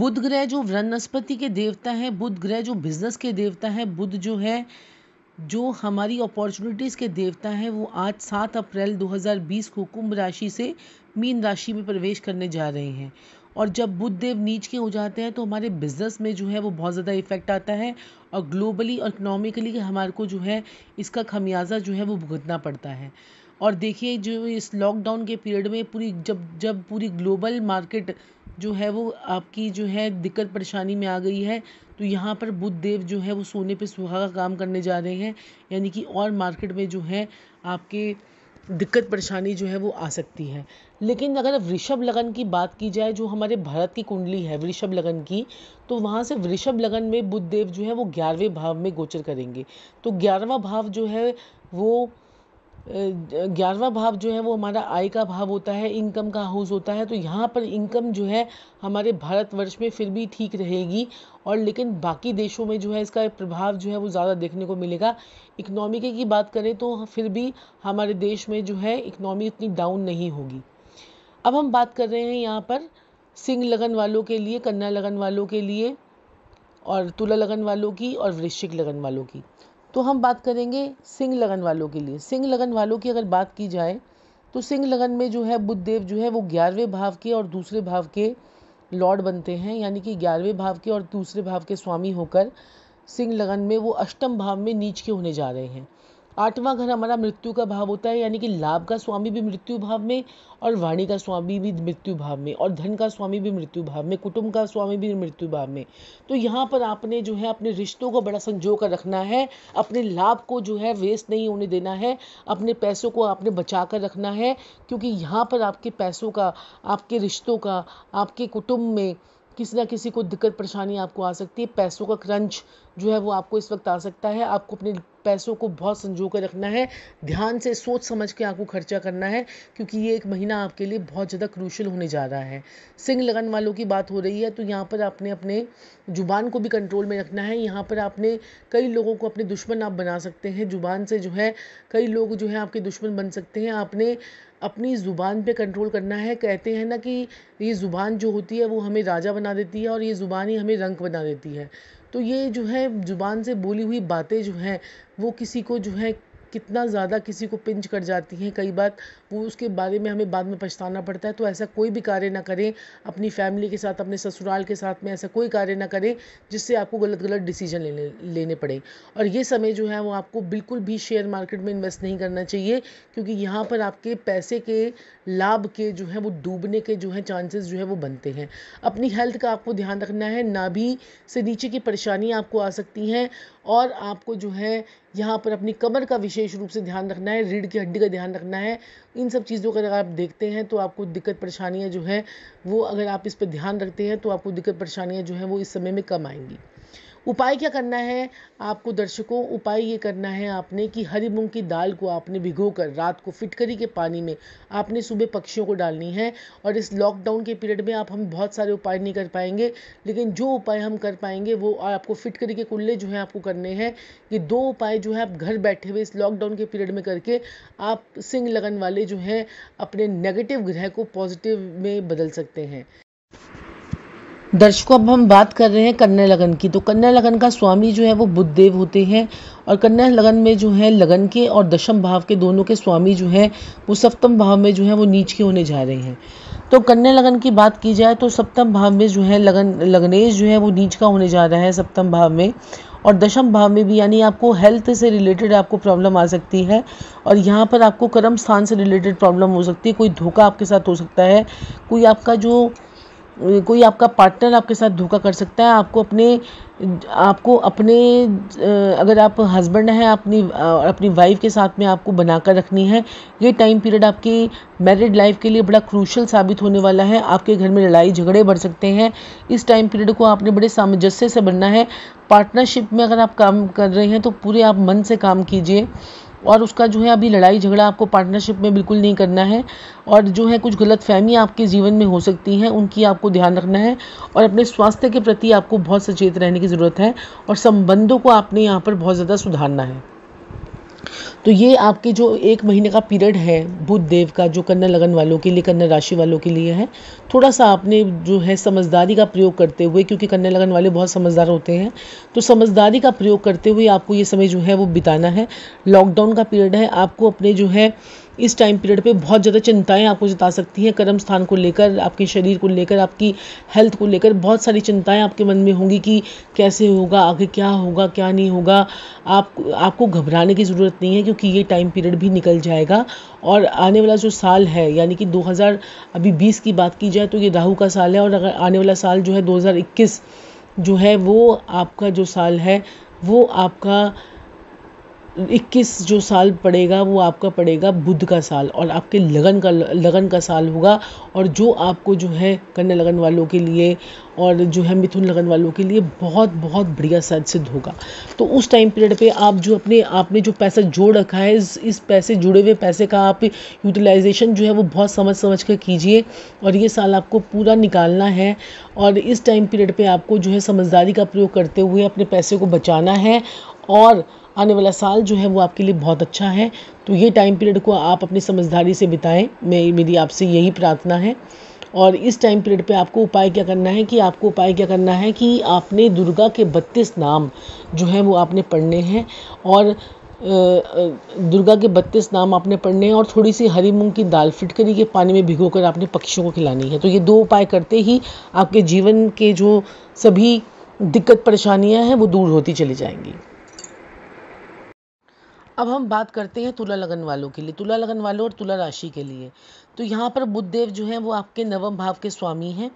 बुध ग्रह जो वृहस्पति के देवता हैं बुध ग्रह जो बिजनेस के देवता हैं बुध जो है जो हमारी अपॉर्चुनिटीज़ के देवता हैं वो आज सात अप्रैल 2020 को कुंभ राशि से मीन राशि में प्रवेश करने जा रहे हैं और जब बुध देव नीच के हो जाते हैं तो हमारे बिजनेस में जो है वो बहुत ज़्यादा इफेक्ट आता है और ग्लोबली और इकनॉमिकली हमारे को जो है इसका खमियाजा जो है वो भुगतना पड़ता है और देखिए जो इस लॉकडाउन के पीरियड में पूरी जब जब पूरी ग्लोबल मार्केट जो है वो आपकी जो है दिक्कत परेशानी में आ गई है तो यहाँ पर बुध देव जो है वो सोने पे सुहागा काम करने जा रहे हैं यानी कि और मार्केट में जो है आपके दिक्कत परेशानी जो है वो आ सकती है लेकिन अगर वृषभ लगन की बात की जाए जो हमारे भारत की कुंडली है वृषभ लगन की तो वहाँ से वृषभ लगन में बुद्ध देव जो है वो ग्यारहवें भाव में गोचर करेंगे तो ग्यारहवा भाव जो है वो ग्यारहवा भाव जो है वो हमारा आय का भाव होता है इनकम का हाउस होता है तो यहाँ पर इनकम जो है हमारे भारतवर्ष में फिर भी ठीक रहेगी और लेकिन बाकी देशों में जो है इसका प्रभाव जो है वो ज़्यादा देखने को मिलेगा इकनॉमी की बात करें तो फिर भी हमारे देश में जो है इकनॉमी उतनी डाउन नहीं होगी अब हम बात कर रहे हैं यहाँ पर सिंह लगन वालों के लिए कन्या लगन वालों के लिए और तुला लगन वालों की और वृश्चिक लगन वालों की तो हम बात करेंगे सिंह लगन वालों के लिए सिंह लगन वालों की अगर बात की जाए तो सिंह लगन में जो है बुद्धदेव जो है वो ग्यारहवें भाव के और दूसरे भाव के लॉर्ड बनते हैं यानी कि ग्यारहवें भाव के और दूसरे भाव के स्वामी होकर सिंह लगन में वो अष्टम भाव में नीच के होने जा रहे हैं आठवां घर हमारा मृत्यु का भाव होता है यानी कि लाभ का स्वामी भी मृत्यु भाव में और वाणी का स्वामी भी मृत्यु भाव में और धन का स्वामी भी मृत्यु भाव में कुटुंब का स्वामी भी मृत्यु भाव में तो यहाँ पर आपने जो है अपने रिश्तों को बड़ा संजो कर रखना है अपने लाभ को जो है वेस्ट नहीं होने देना है अपने पैसों को आपने बचा कर रखना है क्योंकि यहाँ पर आपके पैसों का आपके रिश्तों का आपके कुटुंब में किसी ना किसी को दिक्कत परेशानी आपको आ सकती है पैसों का क्रंच जो है वो आपको इस वक्त आ सकता है आपको अपने पैसों को बहुत संजो कर रखना है ध्यान से सोच समझ के आपको खर्चा करना है क्योंकि ये एक महीना आपके लिए बहुत ज़्यादा क्रूशल होने जा रहा है सिंह लगन वालों की बात हो रही है तो यहाँ पर आपने अपने जुबान को भी कंट्रोल में रखना है यहाँ पर आपने कई लोगों को अपने दुश्मन आप बना सकते हैं जुबान से जो है कई लोग जो है आपके दुश्मन बन सकते हैं आपने अपनी ज़ुबान पे कंट्रोल करना है कहते हैं ना कि ये ज़ुबान जो होती है वो हमें राजा बना देती है और ये ज़ुबान ही हमें रंक बना देती है तो ये जो है ज़ुबान से बोली हुई बातें जो हैं वो किसी को जो है कितना ज़्यादा किसी को पिंच कर जाती हैं कई बार वो उसके बारे में हमें बाद में पछताना पड़ता है तो ऐसा कोई भी कार्य ना करें अपनी फैमिली के साथ अपने ससुराल के साथ में ऐसा कोई कार्य ना करें जिससे आपको गलत गलत डिसीजन लेने लेने पड़े और ये समय जो है वो आपको बिल्कुल भी शेयर मार्केट में इन्वेस्ट नहीं करना चाहिए क्योंकि यहाँ पर आपके पैसे के लाभ के जो है वो डूबने के जो है चांसेस जो है वो बनते हैं अपनी हेल्थ का आपको ध्यान रखना है नाभि से नीचे की परेशानी आपको आ सकती हैं और आपको जो है यहाँ पर अपनी कमर का विशेष रूप से ध्यान रखना है रीढ़ की हड्डी का ध्यान रखना है इन सब चीज़ों का अगर आप देखते हैं तो आपको दिक्कत परेशानियाँ जो है वो अगर आप इस पर ध्यान रखते हैं तो आपको दिक्कत परेशानियाँ जो है वो इस समय में कम आएंगी उपाय क्या करना है आपको दर्शकों उपाय ये करना है आपने कि हरी मूंग की दाल को आपने भिगो कर रात को फिटकरी के पानी में आपने सुबह पक्षियों को डालनी है और इस लॉकडाउन के पीरियड में आप हम बहुत सारे उपाय नहीं कर पाएंगे लेकिन जो उपाय हम कर पाएंगे वो आपको फिटकरी के कुल्ले जो हैं आपको करने हैं ये दो उपाय जो है आप घर बैठे हुए इस लॉकडाउन के पीरियड में करके आप सिंग लगन वाले जो हैं अपने नेगेटिव ग्रह को पॉजिटिव में बदल सकते हैं दर्शकों अब हम बात कर रहे हैं कन्या लगन की तो कन्या लगन का स्वामी जो है वो बुद्ध देव होते हैं और कन्या लगन में जो है लगन के और दशम भाव के दोनों के स्वामी जो है वो सप्तम भाव में जो है वो नीच के होने जा रहे हैं तो कन्या लगन की बात की जाए तो सप्तम भाव में जो है लगन लगनेश जो है वो नीच का होने जा रहा है सप्तम भाव में और दशम भाव में भी यानी आपको हेल्थ से रिलेटेड आपको प्रॉब्लम आ सकती है और यहाँ पर आपको कर्म स्थान से रिलेटेड प्रॉब्लम हो सकती है कोई धोखा आपके साथ हो सकता है कोई आपका जो कोई आपका पार्टनर आपके साथ धोखा कर सकता है आपको अपने आपको अपने अगर आप हस्बैंड हैं अपनी अपनी वाइफ के साथ में आपको बनाकर रखनी है ये टाइम पीरियड आपकी मैरिड लाइफ के लिए बड़ा क्रूशल साबित होने वाला है आपके घर में लड़ाई झगड़े बढ़ सकते हैं इस टाइम पीरियड को आपने बड़े सामंजस्य से बनना है पार्टनरशिप में अगर आप काम कर रहे हैं तो पूरे आप मन से काम कीजिए और उसका जो है अभी लड़ाई झगड़ा आपको पार्टनरशिप में बिल्कुल नहीं करना है और जो है कुछ गलत फहमी आपके जीवन में हो सकती हैं उनकी आपको ध्यान रखना है और अपने स्वास्थ्य के प्रति आपको बहुत सचेत रहने की ज़रूरत है और संबंधों को आपने यहाँ पर बहुत ज़्यादा सुधारना है तो ये आपके जो एक महीने का पीरियड है बुद्ध देव का जो कन्या लगन वालों के लिए कन्या राशि वालों के लिए है थोड़ा सा आपने जो है समझदारी का प्रयोग करते हुए क्योंकि कन्या लगन वाले बहुत समझदार होते हैं तो समझदारी का प्रयोग करते हुए आपको ये समय जो है वो बिताना है लॉकडाउन का पीरियड है आपको अपने जो है इस टाइम पीरियड पे बहुत ज़्यादा चिंताएं आपको जता सकती हैं कर्म स्थान को लेकर आपके शरीर को लेकर आपकी हेल्थ को लेकर बहुत सारी चिंताएं आपके मन में होंगी कि कैसे होगा आगे क्या होगा क्या नहीं होगा आप आपको घबराने की ज़रूरत नहीं नहीं है क्योंकि ये टाइम पीरियड भी निकल जाएगा और आने वाला जो साल है यानी कि 2000 अभी 20 की बात की जाए तो ये राहु का साल है और अगर आने वाला साल जो है 2021 जो है वो आपका जो साल है वो आपका इक्कीस जो साल पड़ेगा वो आपका पड़ेगा बुद्ध का साल और आपके लगन का लगन का साल होगा और जो आपको जो है कन्या लगन वालों के लिए और जो है मिथुन लगन वालों के लिए बहुत बहुत बढ़िया साल सिद्ध होगा तो उस टाइम पीरियड पे आप जो अपने आपने जो पैसा जोड़ रखा है इस इस पैसे जुड़े हुए पैसे का आप यूटिलाइजेशन जो है वो बहुत समझ समझ कर कीजिए और ये साल आपको पूरा निकालना है और इस टाइम पीरियड पर आपको जो है समझदारी का प्रयोग करते हुए अपने पैसे को बचाना है और आने वाला साल जो है वो आपके लिए बहुत अच्छा है तो ये टाइम पीरियड को आप अपनी समझदारी से बिताएं मैं मेरी आपसे यही प्रार्थना है और इस टाइम पीरियड पे आपको उपाय क्या करना है कि आपको उपाय क्या करना है कि आपने दुर्गा के बत्तीस नाम जो है वो आपने पढ़ने हैं और दुर्गा के बत्तीस नाम आपने पढ़ने हैं और थोड़ी सी हरी मूंग की दाल फिटकरी के पानी में भिगो कर आपने पक्षियों को खिलानी है तो ये दो उपाय करते ही आपके जीवन के जो सभी दिक्कत परेशानियां हैं वो दूर होती चली जाएंगी अब हम बात करते हैं तुला लगन वालों के लिए तुला लगन वालों और तुला राशि के लिए तो यहाँ पर बुद्ध देव जो हैं वो आपके नवम भाव के स्वामी हैं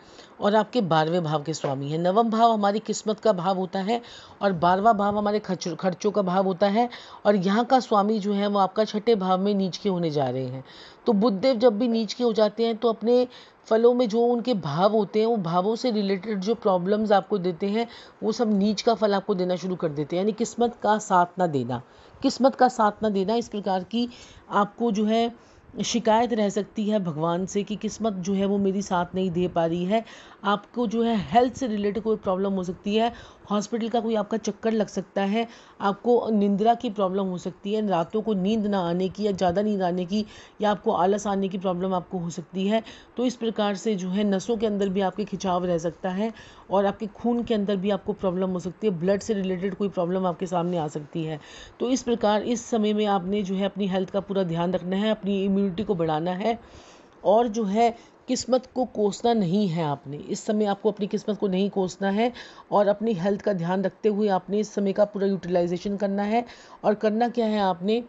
और आपके बारहवें भाव के स्वामी हैं नवम भाव हमारी किस्मत का भाव होता है और बारहवा भाव हमारे खर्च खर्चों का भाव होता है और यहाँ का स्वामी जो है वो आपका छठे भाव में नीच के होने जा रहे हैं तो बुद्धदेव जब भी नीच के हो जाते हैं तो अपने फलों में जो उनके भाव होते हैं वो भावों से रिलेटेड जो प्रॉब्लम्स आपको देते हैं वो सब नीच का फल आपको देना शुरू कर देते हैं यानी किस्मत का साथ ना देना किस्मत का साथ ना देना इस प्रकार की आपको जो है शिकायत रह सकती है भगवान से कि किस्मत जो है वो मेरी साथ नहीं दे पा रही है आपको जो है हेल्थ से रिलेटेड कोई प्रॉब्लम हो सकती है हॉस्पिटल का कोई आपका चक्कर लग सकता है आपको निंद्रा की प्रॉब्लम हो सकती है रातों को नींद ना आने की या ज़्यादा नींद आने की या आपको आलस आने की प्रॉब्लम आपको हो सकती है तो इस प्रकार से जो है नसों के अंदर भी आपके खिंचाव रह सकता है और आपके खून के अंदर भी आपको प्रॉब्लम हो सकती है ब्लड से रिलेटेड कोई प्रॉब्लम आपके सामने आ सकती है तो इस प्रकार इस समय में आपने जो है अपनी हेल्थ का पूरा ध्यान रखना है अपनी इम्यूनिटी को बढ़ाना है और जो है किस्मत को कोसना नहीं है आपने इस समय आपको अपनी किस्मत को नहीं कोसना है और अपनी हेल्थ का ध्यान रखते हुए आपने इस समय का पूरा यूटिलाइजेशन करना है और करना क्या है आपने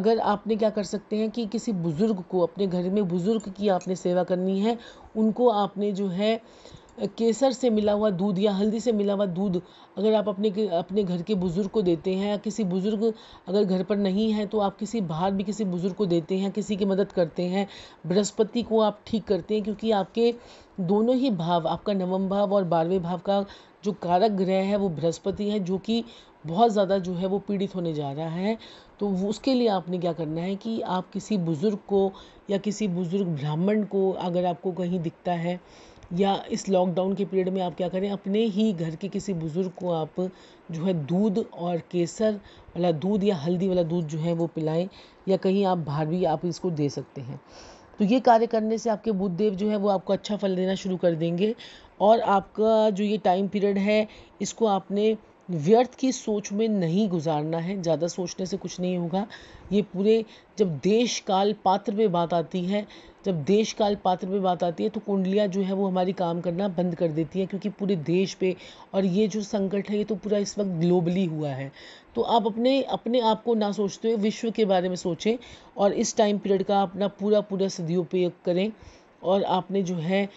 अगर आपने क्या कर सकते हैं कि किसी बुज़ुर्ग को अपने घर में बुज़ुर्ग की आपने सेवा करनी है उनको आपने जो है केसर से मिला हुआ दूध या हल्दी से मिला हुआ दूध अगर आप अपने अपने घर के बुज़ुर्ग को देते हैं या किसी बुज़ुर्ग अगर घर पर नहीं है तो आप किसी बाहर भी किसी बुज़ुर्ग को देते हैं किसी की मदद करते हैं बृहस्पति को आप ठीक करते हैं क्योंकि आपके दोनों ही भाव आपका नवम भाव और बारहवें भाव का जो कारक ग्रह है वो बृहस्पति है जो कि बहुत ज़्यादा जो है वो पीड़ित होने जा रहा है तो उसके लिए आपने क्या करना है कि आप किसी बुज़ुर्ग को या किसी बुज़ुर्ग ब्राह्मण को अगर आपको कहीं दिखता है या इस लॉकडाउन के पीरियड में आप क्या करें अपने ही घर के किसी बुज़ुर्ग को आप जो है दूध और केसर वाला दूध या हल्दी वाला दूध जो है वो पिलाएं या कहीं आप बाहर भी आप इसको दे सकते हैं तो ये कार्य करने से आपके बुद्ध देव जो है वो आपको अच्छा फल देना शुरू कर देंगे और आपका जो ये टाइम पीरियड है इसको आपने व्यर्थ की सोच में नहीं गुजारना है ज़्यादा सोचने से कुछ नहीं होगा ये पूरे जब देश काल पात्र पे बात आती है जब देश काल पात्र पे बात आती है तो कुंडलियाँ जो है वो हमारी काम करना बंद कर देती हैं क्योंकि पूरे देश पे और ये जो संकट है ये तो पूरा इस वक्त ग्लोबली हुआ है तो आप अपने अपने आप को ना सोचते हुए विश्व के बारे में सोचें और इस टाइम पीरियड का अपना पूरा पूरा सदुपयोग करें और आपने जो है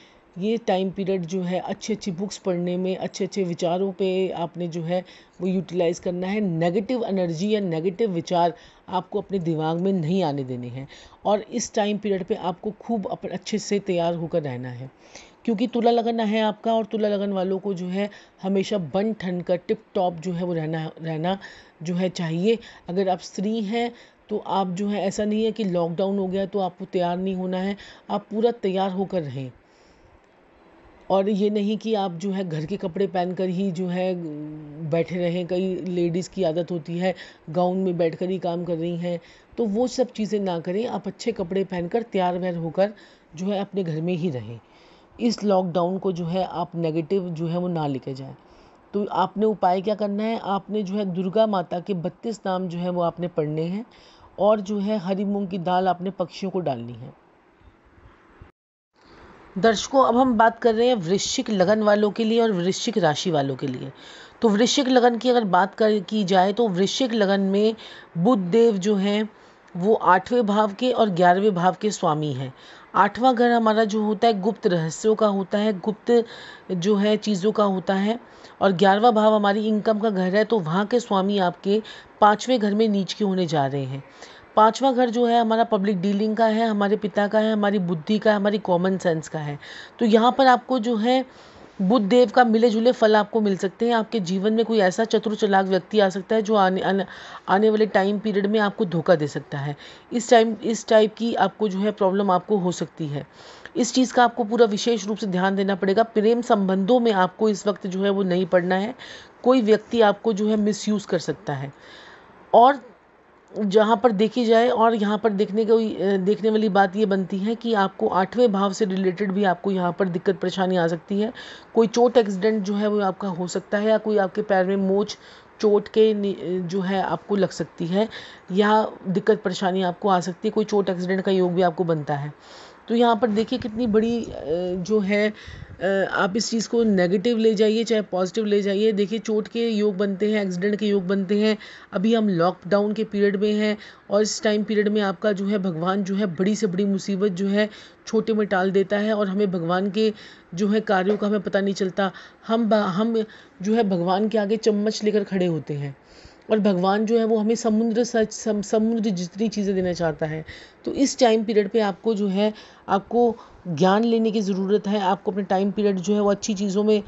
ये टाइम पीरियड जो है अच्छी अच्छी बुक्स पढ़ने में अच्छे अच्छे विचारों पे आपने जो है वो यूटिलाइज़ करना है नेगेटिव एनर्जी या नेगेटिव विचार आपको अपने दिमाग में नहीं आने देने हैं और इस टाइम पीरियड पे आपको खूब अपने अच्छे से तैयार होकर रहना है क्योंकि तुला लगन है आपका और तुला लगन वालों को जो है हमेशा बन ठन कर टिप टॉप जो है वो रहना रहना जो है चाहिए अगर आप स्त्री हैं तो आप जो है ऐसा नहीं है कि लॉकडाउन हो गया तो आपको तैयार नहीं होना है आप पूरा तैयार होकर रहें और ये नहीं कि आप जो है घर के कपड़े पहनकर ही जो है बैठे रहें कई लेडीज़ की आदत होती है गाउन में बैठकर ही काम कर रही हैं तो वो सब चीज़ें ना करें आप अच्छे कपड़े पहनकर तैयार वैर होकर जो है अपने घर में ही रहें इस लॉकडाउन को जो है आप नेगेटिव जो है वो ना लेके जाएं तो आपने उपाय क्या करना है आपने जो है दुर्गा माता के बत्तीस नाम जो है वो आपने पढ़ने हैं और जो है हरी मूंग की दाल आपने पक्षियों को डालनी है दर्शकों अब हम बात कर रहे हैं वृश्चिक लगन वालों के लिए और वृश्चिक राशि वालों के लिए तो वृश्चिक लगन की अगर बात कर की जाए तो वृश्चिक लगन में बुद्ध देव जो हैं वो आठवें भाव के और ग्यारहवें भाव के स्वामी हैं आठवां घर हमारा जो होता है गुप्त रहस्यों का होता है गुप्त जो है चीज़ों का होता है और ग्यारहवा भाव हमारी इनकम का घर है तो वहाँ के स्वामी आपके पाँचवें घर में नीच के होने जा रहे हैं पाँचवा घर जो है हमारा पब्लिक डीलिंग का है हमारे पिता का है हमारी बुद्धि का है हमारी कॉमन सेंस का है तो यहाँ पर आपको जो है बुद्ध देव का मिले जुले फल आपको मिल सकते हैं आपके जीवन में कोई ऐसा चतुर चलाक व्यक्ति आ सकता है जो आने आने, आने वाले टाइम पीरियड में आपको धोखा दे सकता है इस टाइम इस टाइप की आपको जो है प्रॉब्लम आपको हो सकती है इस चीज़ का आपको पूरा विशेष रूप से ध्यान देना पड़ेगा प्रेम संबंधों में आपको इस वक्त जो है वो नहीं पड़ना है कोई व्यक्ति आपको जो है मिसयूज़ कर सकता है और जहाँ पर देखी जाए और यहाँ पर देखने को देखने वाली बात ये बनती है कि आपको आठवें भाव से रिलेटेड भी आपको यहाँ पर दिक्कत परेशानी आ सकती है कोई चोट एक्सीडेंट जो है वो आपका हो सकता है या कोई आपके पैर में मोच चोट के जो है आपको लग सकती है या दिक्कत परेशानी आपको आ सकती है कोई चोट एक्सीडेंट का योग भी आपको बनता है तो यहाँ पर देखिए कितनी बड़ी जो है आप इस चीज़ को नेगेटिव ले जाइए चाहे पॉजिटिव ले जाइए देखिए चोट के योग बनते हैं एक्सीडेंट के योग बनते हैं अभी हम लॉकडाउन के पीरियड में हैं और इस टाइम पीरियड में आपका जो है भगवान जो है बड़ी से बड़ी मुसीबत जो है छोटे में टाल देता है और हमें भगवान के जो है कार्यों का हमें पता नहीं चलता हम हम जो है भगवान के आगे चम्मच लेकर खड़े होते हैं और भगवान जो है वो हमें समुद्र सच समुद्र जितनी चीज़ें देना चाहता है तो इस टाइम पीरियड पे आपको जो है आपको ज्ञान लेने की ज़रूरत है आपको अपने टाइम पीरियड जो है वो अच्छी चीज़ों में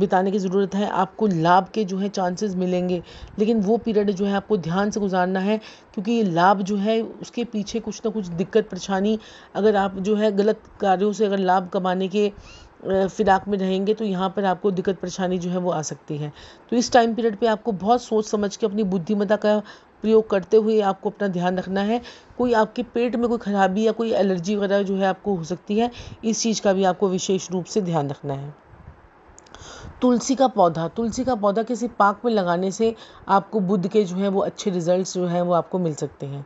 बिताने की ज़रूरत है आपको लाभ के जो है चांसेस मिलेंगे लेकिन वो पीरियड जो है आपको ध्यान से गुजारना है क्योंकि ये लाभ जो है उसके पीछे कुछ ना कुछ दिक्कत परेशानी अगर आप जो है गलत कार्यों से अगर लाभ कमाने के फिराक में रहेंगे तो यहाँ पर आपको दिक्कत परेशानी जो है वो आ सकती है तो इस टाइम पीरियड पे आपको बहुत सोच समझ के अपनी बुद्धिमता का प्रयोग करते हुए आपको अपना ध्यान रखना है कोई आपके पेट में कोई खराबी या कोई एलर्जी वगैरह जो है आपको हो सकती है इस चीज़ का भी आपको विशेष रूप से ध्यान रखना है तुलसी का पौधा तुलसी का पौधा किसी पाक में लगाने से आपको बुद्ध के जो है वो अच्छे रिजल्ट्स जो हैं वो आपको मिल सकते हैं